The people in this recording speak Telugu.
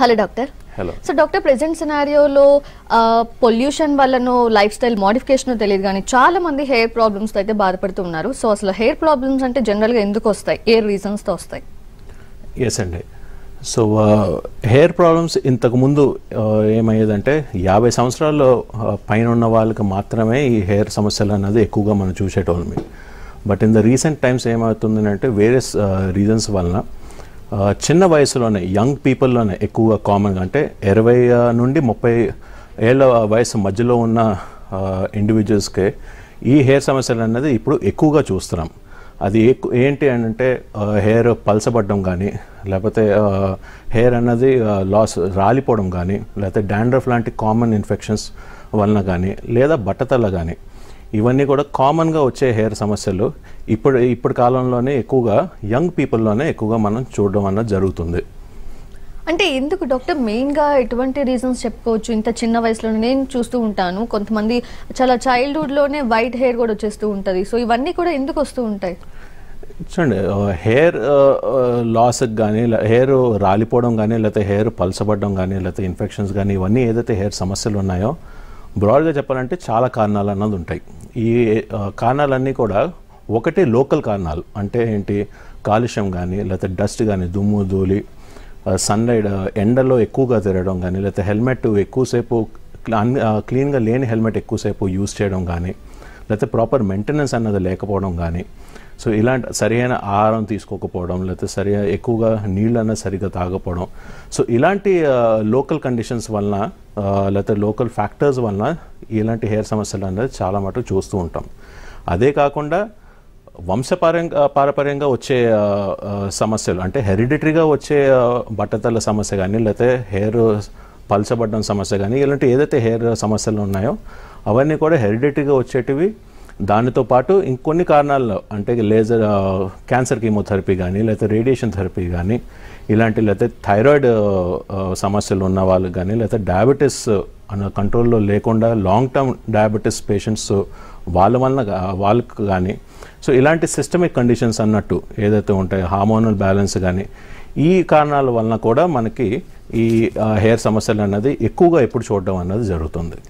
hello doctor hello so doctor present సినారియోలో పొల్యూషన్ వల్లను లైఫ్ స్టైల్ మోడిఫికేషన్ తెలియదు కానీ చాలా మంది హెయిర్ ప్రాబ్లమ్స్ అయితే బాధపడుతున్నారు సో అసలు హెయిర్ ప్రాబ్లమ్స్ అంటే జనరల్గా ఎందుకు వస్తాయి ఏ రీజన్స్తో వస్తాయి ఎస్ అండి సో హెయిర్ ప్రాబ్లమ్స్ ఇంతకుముందు ఏమయ్యేదంటే యాభై సంవత్సరాల్లో uh, పైన ఉన్న వాళ్ళకి మాత్రమే ఈ హెయిర్ సమస్యలు అన్నది ఎక్కువగా మనం చూసేటోళ్ళమే but in the recent times ఏమవుతుందంటే వేరే రీజన్స్ వలన చిన్న వయసులోనే యంగ్ పీపుల్లోనే ఎక్కువగా కామన్గా అంటే ఇరవై నుండి ముప్పై ఏళ్ళ వయసు మధ్యలో ఉన్న ఇండివిజువల్స్కే ఈ హెయిర్ సమస్యలు అనేది ఇప్పుడు ఎక్కువగా చూస్తున్నాం అది ఏంటి అంటే హెయిర్ పలసబడడం కానీ లేకపోతే హెయిర్ అన్నది లాస్ రాలిపోవడం కానీ లేకపోతే డాండ్రఫ్ లాంటి కామన్ ఇన్ఫెక్షన్స్ వలన కానీ లేదా బట్టతల కానీ ఇవన్నీ కూడా కామన్గా వచ్చే హెయిర్ సమస్యలు ఇప్పుడు ఇప్పుడు కాలంలోనే ఎక్కువగా యంగ్ పీపుల్లోనే ఎక్కువగా మనం చూడడం అన్నది జరుగుతుంది అంటే ఎందుకు డాక్టర్ మెయిన్గా ఎటువంటి రీజన్స్ చెప్పుకోవచ్చు ఇంత చిన్న వయసులో నేను చూస్తూ ఉంటాను కొంతమంది చాలా చైల్డ్హుడ్లోనే వైట్ హెయిర్ కూడా వచ్చేస్తూ ఉంటుంది సో ఇవన్నీ కూడా ఎందుకు వస్తూ ఉంటాయి చూడండి హెయిర్ లాస్కి కానీ హెయిర్ రాలిపోవడం కానీ లేకపోతే హెయిర్ పలసపడడం కానీ లేకపోతే ఇన్ఫెక్షన్స్ కానీ ఇవన్నీ ఏదైతే హెయిర్ సమస్యలు ఉన్నాయో బ్రాడ్గా చెప్పాలంటే చాలా కారణాలు అన్నది ఉంటాయి ఈ కారణాలన్నీ కూడా ఒకటే లోకల్ కారణాలు అంటే ఏంటి కాలుష్యం కానీ లేకపోతే డస్ట్ కానీ దుమ్ము ధూళి సన్లైట్ ఎండలో ఎక్కువగా తిరగడం కానీ లేకపోతే హెల్మెట్ ఎక్కువసేపు క్లీన్గా లేని హెల్మెట్ ఎక్కువసేపు యూజ్ చేయడం కానీ లేకపోతే ప్రాపర్ మెయింటెనెన్స్ అన్నది లేకపోవడం కానీ సో ఇలాంటి సరైన ఆహారం తీసుకోకపోవడం లేకపోతే సరి ఎక్కువగా నీళ్ళు సరిగ్గా తాగకపోవడం సో ఇలాంటి లోకల్ కండిషన్స్ వలన లేకపోతే లోకల్ ఫ్యాక్టర్స్ వలన ఇలాంటి హెయిర్ సమస్యలు అనేది చాలా మటు చూస్తూ ఉంటాం అదే కాకుండా వంశపారంగా పారపర్యంగా వచ్చే సమస్యలు అంటే హెరిడిటరీగా వచ్చే బట్టతల సమస్య కానీ లేకపోతే హెయిర్ పలచబడడం సమస్య కానీ ఇలాంటి ఏదైతే హెయిర్ సమస్యలు ఉన్నాయో అవన్నీ కూడా హెరిడిటరీగా వచ్చేటివి దానితో పాటు ఇంకొన్ని కారణాల్లో అంటే లేజర్ క్యాన్సర్ కీమోథెరపీ కానీ లేకపోతే రేడియేషన్ థెరపీ కానీ ఇలాంటి లేకపోతే థైరాయిడ్ సమస్యలు ఉన్న వాళ్ళకి కానీ లేకపోతే డయాబెటీస్ అన్న కంట్రోల్లో లేకుండా లాంగ్ టర్మ్ డయాబెటీస్ పేషెంట్స్ వాళ్ళ వలన వాళ్ళకు కానీ సో ఇలాంటి సిస్టమిక్ కండిషన్స్ అన్నట్టు ఏదైతే ఉంటాయో హార్మోనల్ బ్యాలెన్స్ కానీ ఈ కారణాల వలన కూడా మనకి ఈ హెయిర్ సమస్యలు అన్నది ఎక్కువగా ఎప్పుడు చూడడం అన్నది జరుగుతుంది